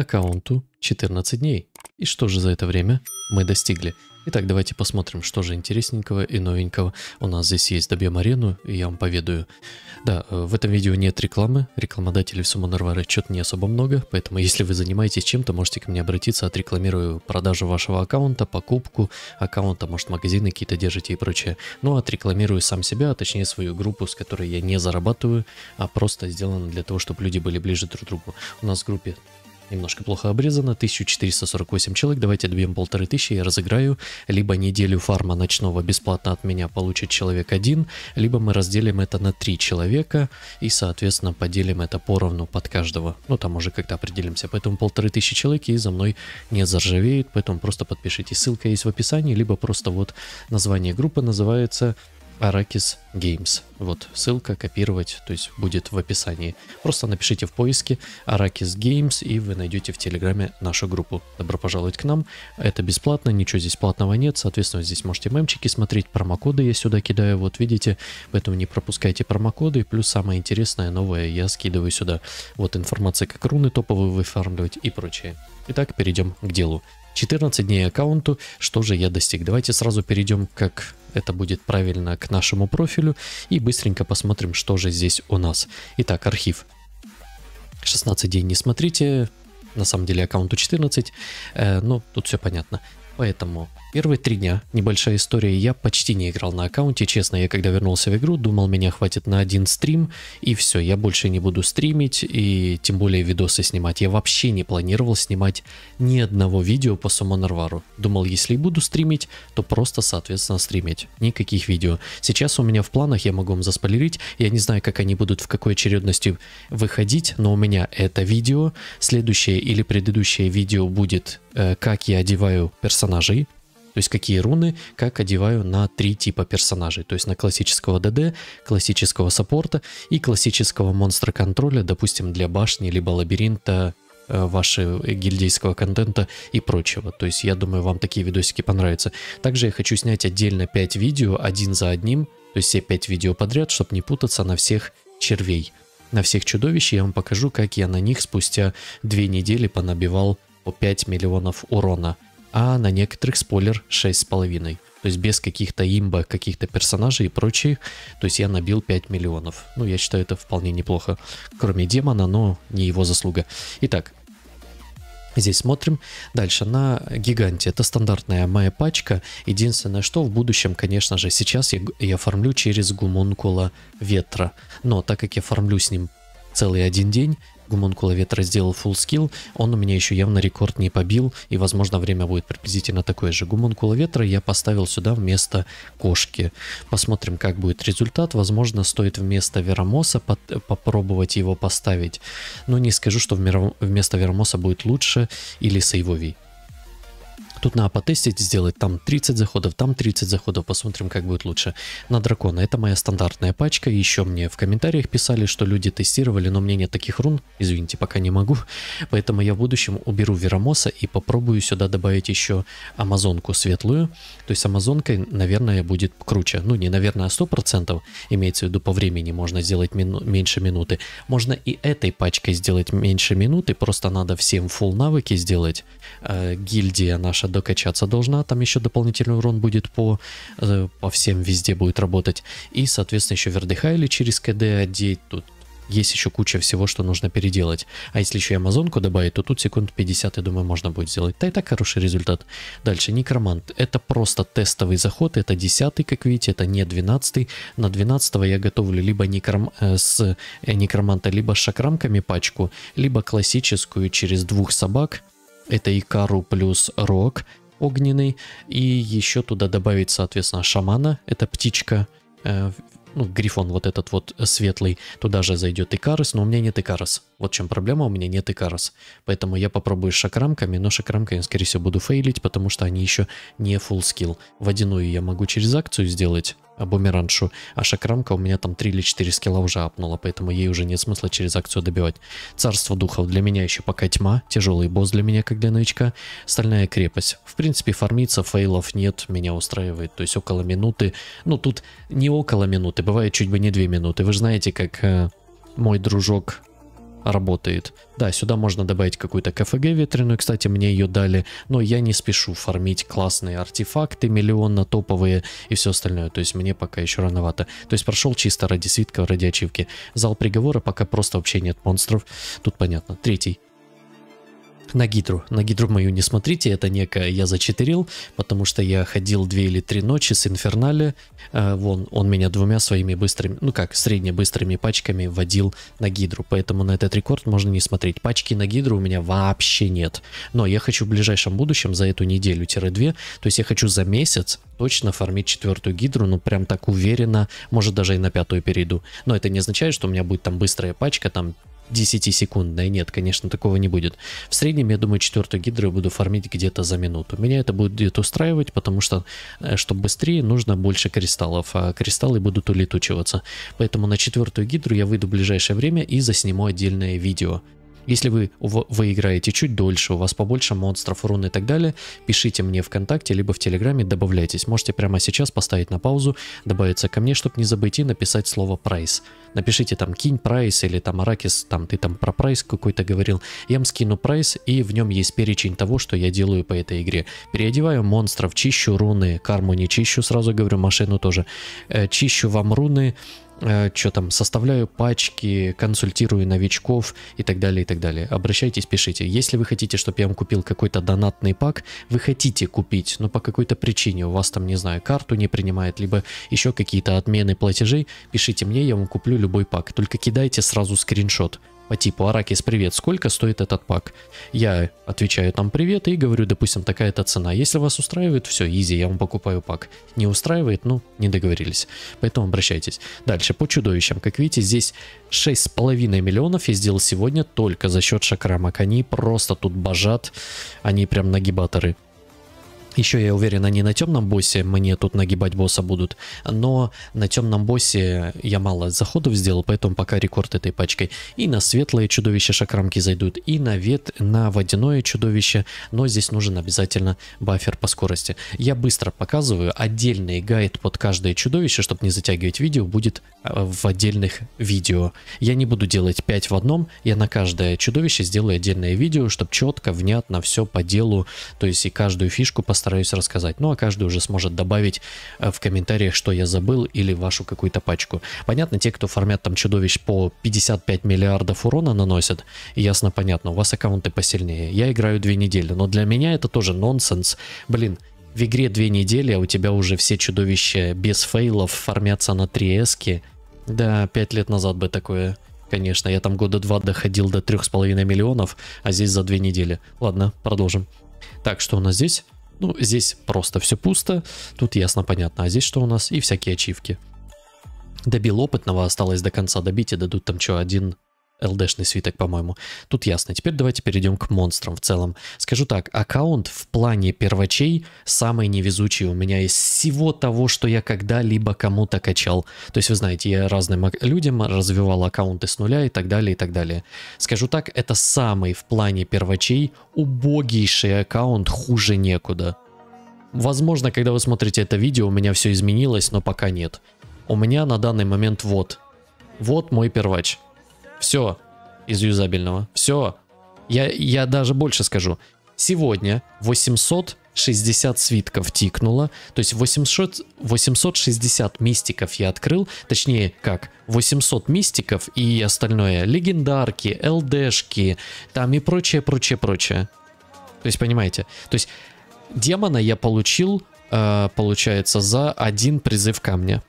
аккаунту 14 дней. И что же за это время мы достигли? Итак, давайте посмотрим, что же интересненького и новенького. У нас здесь есть добьем арену, и я вам поведаю. Да, э, в этом видео нет рекламы, рекламодателей в Сумонарваре что-то не особо много, поэтому если вы занимаетесь чем-то, можете ко мне обратиться, отрекламирую продажу вашего аккаунта, покупку аккаунта, может магазины какие-то держите и прочее. Ну, отрекламирую сам себя, а точнее свою группу, с которой я не зарабатываю, а просто сделано для того, чтобы люди были ближе друг к другу. У нас в группе немножко плохо обрезано, 1448 человек, давайте отбьем полторы тысячи, я разыграю, либо неделю фарма ночного бесплатно от меня получит человек один, либо мы разделим это на три человека и, соответственно, поделим это поровну под каждого, ну там уже как-то определимся, поэтому полторы тысячи человек и за мной не заржавеет, поэтому просто подпишитесь, ссылка есть в описании, либо просто вот название группы называется Arrakis Games. Вот ссылка, копировать, то есть будет в описании. Просто напишите в поиске Arrakis Games и вы найдете в Телеграме нашу группу. Добро пожаловать к нам. Это бесплатно, ничего здесь платного нет. Соответственно, здесь можете мемчики смотреть, промокоды я сюда кидаю, вот видите. Поэтому не пропускайте промокоды. Плюс самое интересное, новое я скидываю сюда. Вот информация, как руны топовые выфармливать и прочее. Итак, перейдем к делу. 14 дней аккаунту, что же я достиг? Давайте сразу перейдем как это будет правильно к нашему профилю. И быстренько посмотрим, что же здесь у нас. Итак, архив. 16 дней не смотрите, на самом деле аккаунту 14, э, ну, тут все понятно. Поэтому первые три дня, небольшая история, я почти не играл на аккаунте, честно, я когда вернулся в игру, думал, меня хватит на один стрим, и все, я больше не буду стримить, и тем более видосы снимать. Я вообще не планировал снимать ни одного видео по Сумонарвару. Думал, если и буду стримить, то просто, соответственно, стримить. Никаких видео. Сейчас у меня в планах, я могу вам заспойлерить, я не знаю, как они будут, в какой очередности выходить, но у меня это видео, следующее или предыдущее видео будет, э, как я одеваю персонажа персонажей, то есть какие руны, как одеваю на три типа персонажей. То есть на классического ДД, классического саппорта и классического монстра контроля, допустим, для башни, либо лабиринта, э, вашего гильдейского контента и прочего. То есть я думаю, вам такие видосики понравятся. Также я хочу снять отдельно 5 видео, один за одним, то есть все 5 видео подряд, чтобы не путаться на всех червей. На всех чудовищ я вам покажу, как я на них спустя 2 недели понабивал по 5 миллионов урона а на некоторых спойлер 6,5. То есть без каких-то имба, каких-то персонажей и прочее. То есть я набил 5 миллионов. Ну, я считаю, это вполне неплохо. Кроме демона, но не его заслуга. Итак, Здесь смотрим. Дальше на гиганте. Это стандартная моя пачка. Единственное, что в будущем, конечно же, сейчас я, я фармлю через гумункула ветра. Но так как я фармлю с ним целый один день, Гумункула Ветра сделал full скилл, он у меня еще явно рекорд не побил, и возможно время будет приблизительно такое же. Гумункула Ветра я поставил сюда вместо кошки. Посмотрим, как будет результат. Возможно, стоит вместо Веромоса попробовать его поставить. Но не скажу, что вместо Веромоса будет лучше или Сейвовий. Тут надо потестить, сделать там 30 заходов, там 30 заходов, посмотрим, как будет лучше. На дракона, это моя стандартная пачка, еще мне в комментариях писали, что люди тестировали, но мне нет таких рун, извините, пока не могу, поэтому я в будущем уберу Верамоса и попробую сюда добавить еще амазонку светлую, то есть амазонкой, наверное, будет круче, ну не наверное, а 100%, имеется в виду по времени можно сделать мину меньше минуты, можно и этой пачкой сделать меньше минуты, просто надо всем full навыки сделать, э, гильдия наша докачаться должна. Там еще дополнительный урон будет по, э, по всем везде будет работать. И, соответственно, еще Вердехайли через КД одеть. Тут есть еще куча всего, что нужно переделать. А если еще и Амазонку добавить, то тут секунд 50, я думаю, можно будет сделать. Да и так хороший результат. Дальше, Некромант. Это просто тестовый заход, это 10 как видите, это не 12 На 12 я готовлю либо некром... Э, с э, Некроманта, либо с шакрамками пачку, либо классическую через двух собак это Икару плюс Рок огненный. И еще туда добавить, соответственно, шамана. Это птичка. Э, ну, грифон вот этот вот светлый. Туда же зайдет Икарус, но у меня нет Икарус. Вот в чем проблема, у меня нет Икарус. Поэтому я попробую с шакрамками, но шакрамками, скорее всего, буду фейлить, потому что они еще не full скилл. Водяную я могу через акцию сделать бумераншу, а шакрамка у меня там 3 или 4 скилла уже апнула, поэтому ей уже нет смысла через акцию добивать. Царство духов для меня еще пока тьма, тяжелый босс для меня, как для новичка, стальная крепость. В принципе, фармиться фейлов нет, меня устраивает, то есть около минуты, ну тут не около минуты, бывает чуть бы не 2 минуты, вы же знаете, как э, мой дружок работает. Да, сюда можно добавить какую-то КФГ ветреную, кстати, мне ее дали, но я не спешу фармить классные артефакты, миллионно топовые и все остальное, то есть мне пока еще рановато. То есть прошел чисто ради свитка, ради ачивки. Зал приговора пока просто вообще нет монстров, тут понятно. Третий на гидру. На гидру мою не смотрите, это некое я зачитерил, потому что я ходил две или три ночи с Инфернале. Э, вон, он меня двумя своими быстрыми, ну как, средне-быстрыми пачками водил на гидру. Поэтому на этот рекорд можно не смотреть. Пачки на гидру у меня вообще нет. Но я хочу в ближайшем будущем, за эту неделю-две, то есть я хочу за месяц точно фармить четвертую гидру, ну прям так уверенно, может даже и на пятую перейду. Но это не означает, что у меня будет там быстрая пачка, там 10-секундная. Нет, конечно, такого не будет. В среднем, я думаю, четвертую гидру я буду фармить где-то за минуту. Меня это будет устраивать, потому что, э, чтобы быстрее, нужно больше кристаллов, а кристаллы будут улетучиваться. Поэтому на четвертую гидру я выйду в ближайшее время и засниму отдельное видео. Если вы выиграете чуть дольше, у вас побольше монстров, урон и так далее, пишите мне ВКонтакте, либо в Телеграме, добавляйтесь. Можете прямо сейчас поставить на паузу, добавиться ко мне, чтобы не забыть и написать слово «прайс». Напишите там «кинь прайс» или там «аракис», там ты там про прайс какой-то говорил. Я вам скину прайс, и в нем есть перечень того, что я делаю по этой игре. Переодеваю монстров, чищу руны, карму не чищу, сразу говорю, машину тоже. Э, чищу вам руны, Э, что там, составляю пачки, консультирую новичков и так далее, и так далее. Обращайтесь, пишите. Если вы хотите, чтобы я вам купил какой-то донатный пак, вы хотите купить, но по какой-то причине у вас там, не знаю, карту не принимает, либо еще какие-то отмены платежей, пишите мне, я вам куплю любой пак. Только кидайте сразу скриншот по а типу «Аракис, привет, сколько стоит этот пак?» Я отвечаю там «Привет» и говорю, допустим, такая-то цена. Если вас устраивает, все, изи, я вам покупаю пак. Не устраивает, ну, не договорились. Поэтому обращайтесь. Дальше, по чудовищам. Как видите, здесь 6,5 миллионов я сделал сегодня только за счет шакрамок. Они просто тут божат, они прям нагибаторы. Еще, я уверен, они на темном боссе мне тут нагибать босса будут, но на темном боссе я мало заходов сделал, поэтому пока рекорд этой пачкой. И на светлое чудовище шакрамки зайдут, и на вет, на водяное чудовище, но здесь нужен обязательно бафер по скорости. Я быстро показываю, отдельный гайд под каждое чудовище, чтобы не затягивать видео, будет а, в отдельных видео. Я не буду делать 5 в одном, я на каждое чудовище сделаю отдельное видео, чтобы четко, внятно все по делу, то есть и каждую фишку постараюсь постараюсь рассказать. Ну а каждый уже сможет добавить э, в комментариях, что я забыл или вашу какую-то пачку. Понятно, те, кто формят там чудовищ по 55 миллиардов урона наносят, ясно, понятно, у вас аккаунты посильнее. Я играю две недели, но для меня это тоже нонсенс. Блин, в игре две недели, а у тебя уже все чудовища без фейлов формятся на 3С. Да, пять лет назад бы такое Конечно, я там года два доходил до 3,5 миллионов, а здесь за две недели. Ладно, продолжим. Так, что у нас здесь? Ну, здесь просто все пусто, тут ясно понятно, а здесь что у нас? И всякие ачивки. Добил опытного, осталось до конца добить и дадут там что, один ЛДшный свиток, по-моему. Тут ясно. Теперь давайте перейдем к монстрам в целом. Скажу так, аккаунт в плане первачей самый невезучий у меня из всего того, что я когда-либо кому-то качал. То есть вы знаете, я разным людям развивал аккаунты с нуля и так далее, и так далее. Скажу так, это самый в плане первачей убогейший аккаунт, хуже некуда. Возможно, когда вы смотрите это видео, у меня все изменилось, но пока нет. У меня на данный момент вот. Вот мой первач. Все из юзабельного. Все. Я, я даже больше скажу. Сегодня 860 свитков тикнуло. То есть 800, 860 мистиков я открыл. Точнее, как? 800 мистиков и остальное. Легендарки, ЛДшки, там и прочее, прочее, прочее. То есть, понимаете? То есть, демона я получил, э, получается, за один призыв камня.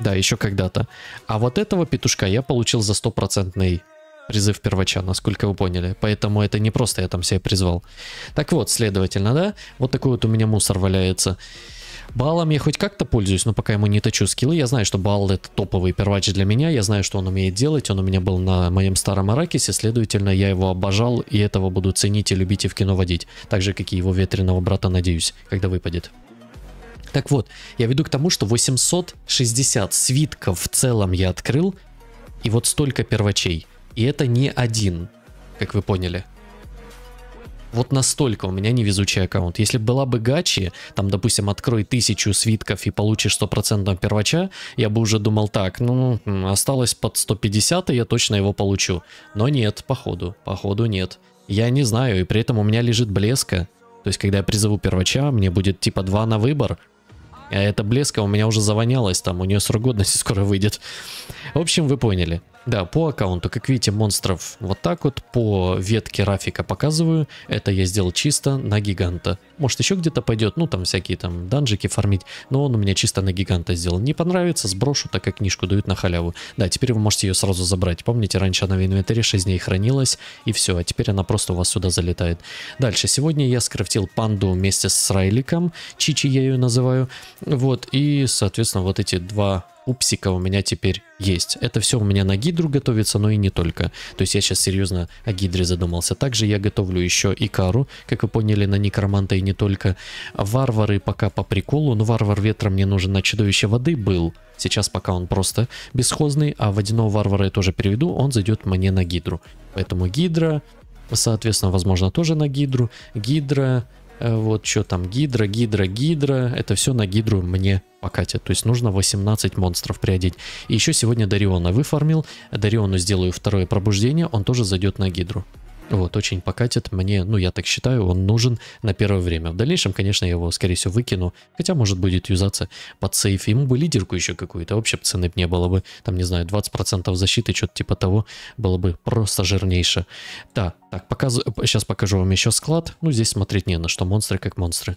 Да, еще когда-то. А вот этого петушка я получил за стопроцентный призыв первача, насколько вы поняли. Поэтому это не просто я там себя призвал. Так вот, следовательно, да, вот такой вот у меня мусор валяется. Балом я хоть как-то пользуюсь, но пока ему не точу скиллы. Я знаю, что Балл это топовый первач для меня. Я знаю, что он умеет делать. Он у меня был на моем старом Аракисе. Следовательно, я его обожал и этого буду ценить и любить и в кино водить. Так же, как и его ветреного брата, надеюсь, когда выпадет. Так вот, я веду к тому, что 860 свитков в целом я открыл, и вот столько первачей. И это не один, как вы поняли. Вот настолько у меня невезучий аккаунт. Если была бы гачи, там, допустим, открой тысячу свитков и получишь стопроцентного первача, я бы уже думал так, ну, осталось под 150, и я точно его получу. Но нет, походу, походу нет. Я не знаю, и при этом у меня лежит блеска. То есть, когда я призову первача, мне будет типа 2 на выбор, Э, а эта блеска у меня уже завонялась, там у нее срок годности скоро выйдет. В общем, вы поняли. Да, по аккаунту, как видите, монстров вот так вот, по ветке Рафика показываю. Это я сделал чисто на гиганта. Может еще где-то пойдет, ну там всякие там данжики фармить, но он у меня чисто на гиганта сделал. Не понравится, сброшу, так как книжку дают на халяву. Да, теперь вы можете ее сразу забрать. Помните, раньше она в инвентаре 6 дней хранилась, и все, а теперь она просто у вас сюда залетает. Дальше, сегодня я скрафтил панду вместе с Райликом, Чичи я ее называю. Вот, и, соответственно, вот эти два Упсика у меня теперь есть. Это все у меня на гидру готовится, но и не только. То есть я сейчас серьезно о гидре задумался. Также я готовлю еще и кару, как вы поняли, на некроманта и не только. Варвары пока по приколу, но варвар ветра мне нужен на чудовище воды был. Сейчас пока он просто бесхозный, а водяного варвара я тоже переведу, он зайдет мне на гидру. Поэтому гидра, соответственно, возможно, тоже на гидру. Гидра, Э, вот что там, гидра, гидра, гидра. Это все на гидру мне покатит. То есть нужно 18 монстров приодеть. И еще сегодня Дариона выфармил. Дариону сделаю второе пробуждение, он тоже зайдет на гидру. Вот, очень покатит. Мне, ну, я так считаю, он нужен на первое время. В дальнейшем, конечно, я его, скорее всего, выкину. Хотя, может, будет юзаться под сейф. Ему бы лидерку еще какую-то. Вообще цены бы не было бы. Там, не знаю, 20% защиты, что-то типа того. Было бы просто жирнейше. Да, так, показ... сейчас покажу вам еще склад. Ну, здесь смотреть не на что. Монстры как монстры.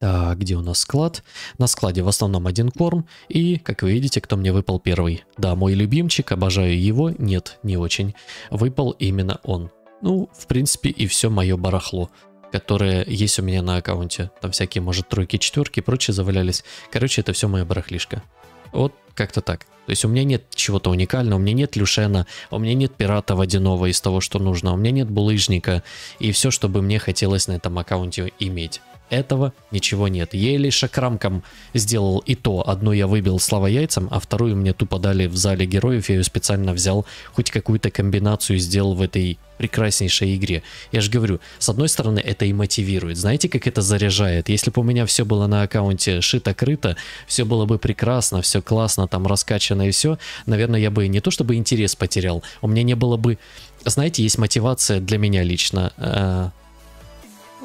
Так, где у нас склад? На складе в основном один корм. И, как вы видите, кто мне выпал первый. Да, мой любимчик, обожаю его. Нет, не очень. Выпал именно он. Ну, в принципе, и все мое барахло которое есть у меня на аккаунте. Там всякие, может, тройки, четверки и прочее завалялись. Короче, это все мое барахлишко. Вот как-то так. То есть у меня нет чего-то уникального, у меня нет люшена, у меня нет пирата водяного из того, что нужно, у меня нет булыжника и все, что бы мне хотелось на этом аккаунте иметь этого ничего нет. Еле шакрамком сделал и то. Одну я выбил слова яйцам, а вторую мне тупо дали в зале героев. Я ее специально взял, хоть какую-то комбинацию сделал в этой прекраснейшей игре. Я же говорю, с одной стороны, это и мотивирует. Знаете, как это заряжает? Если бы у меня все было на аккаунте шито-крыто, все было бы прекрасно, все классно, там раскачано и все, наверное, я бы не то чтобы интерес потерял, у меня не было бы... Знаете, есть мотивация для меня лично э,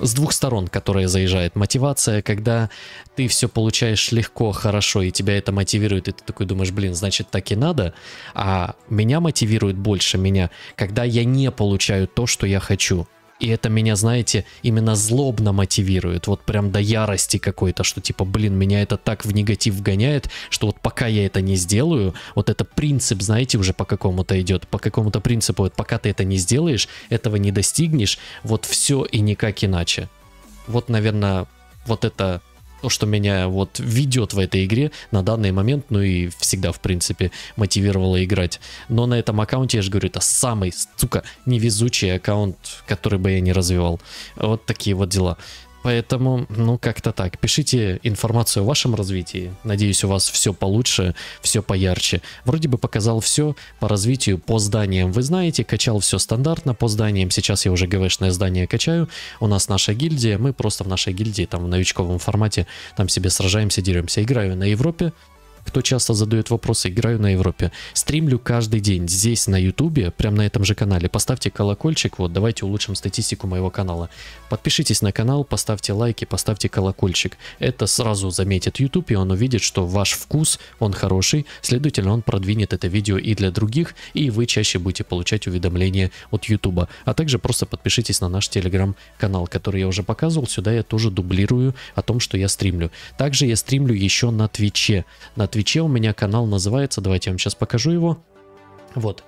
с двух сторон, которая заезжает. Мотивация, когда ты все получаешь легко, хорошо, и тебя это мотивирует, и ты такой думаешь, блин, значит так и надо. А меня мотивирует больше меня, когда я не получаю то, что я хочу. И это меня, знаете, именно злобно мотивирует, вот прям до ярости какой-то, что типа, блин, меня это так в негатив гоняет, что вот пока я это не сделаю, вот это принцип, знаете, уже по какому-то идет, по какому-то принципу, вот пока ты это не сделаешь, этого не достигнешь, вот все и никак иначе. Вот, наверное, вот это то, что меня вот ведет в этой игре на данный момент, ну и всегда, в принципе, мотивировало играть. Но на этом аккаунте, я же говорю, это самый, сука, невезучий аккаунт, который бы я не развивал. Вот такие вот дела. Поэтому, ну, как-то так. Пишите информацию о вашем развитии. Надеюсь, у вас все получше, все поярче. Вроде бы показал все по развитию, по зданиям. Вы знаете, качал все стандартно по зданиям. Сейчас я уже ГВшное здание качаю. У нас наша гильдия. Мы просто в нашей гильдии, там, в новичковом формате, там себе сражаемся, деремся. Играю на Европе, кто часто задает вопросы «Играю на Европе». Стримлю каждый день здесь, на Ютубе, прямо на этом же канале. Поставьте колокольчик, вот, давайте улучшим статистику моего канала. Подпишитесь на канал, поставьте лайки, поставьте колокольчик. Это сразу заметит Ютуб и он увидит, что ваш вкус, он хороший, следовательно, он продвинет это видео и для других, и вы чаще будете получать уведомления от Ютуба. А также просто подпишитесь на наш телеграм-канал, который я уже показывал. Сюда я тоже дублирую о том, что я стримлю. Также я стримлю еще на Твиче. На Твиче у меня канал называется, давайте я вам сейчас покажу его. Вот,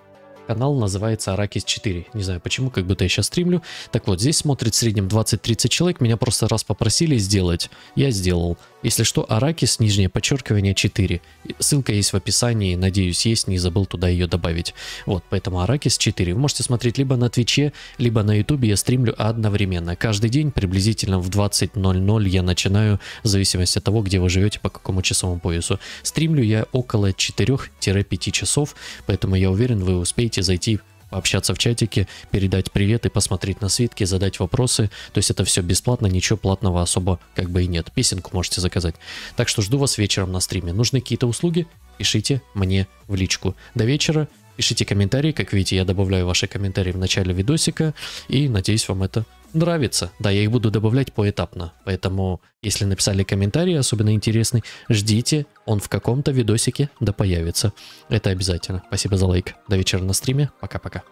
канал называется Аракис 4. Не знаю почему, как будто я сейчас стримлю. Так вот, здесь смотрит в среднем 20-30 человек. Меня просто раз попросили сделать. Я сделал. Если что, Аракис, нижнее подчеркивание 4. Ссылка есть в описании, надеюсь, есть, не забыл туда ее добавить. Вот, поэтому Аракис 4. Вы можете смотреть либо на Твиче, либо на Ютубе, я стримлю одновременно. Каждый день приблизительно в 20.00 я начинаю, в зависимости от того, где вы живете, по какому часовому поясу. Стримлю я около 4-5 часов, поэтому я уверен, вы успеете зайти пообщаться в чатике, передать привет и посмотреть на свитки, задать вопросы. То есть это все бесплатно, ничего платного особо как бы и нет. Песенку можете заказать. Так что жду вас вечером на стриме. Нужны какие-то услуги? Пишите мне в личку. До вечера. Пишите комментарии. Как видите, я добавляю ваши комментарии в начале видосика. И надеюсь, вам это нравится. Да, я их буду добавлять поэтапно. Поэтому, если написали комментарий, особенно интересный, ждите, он в каком-то видосике да появится. Это обязательно. Спасибо за лайк. До вечера на стриме. Пока-пока.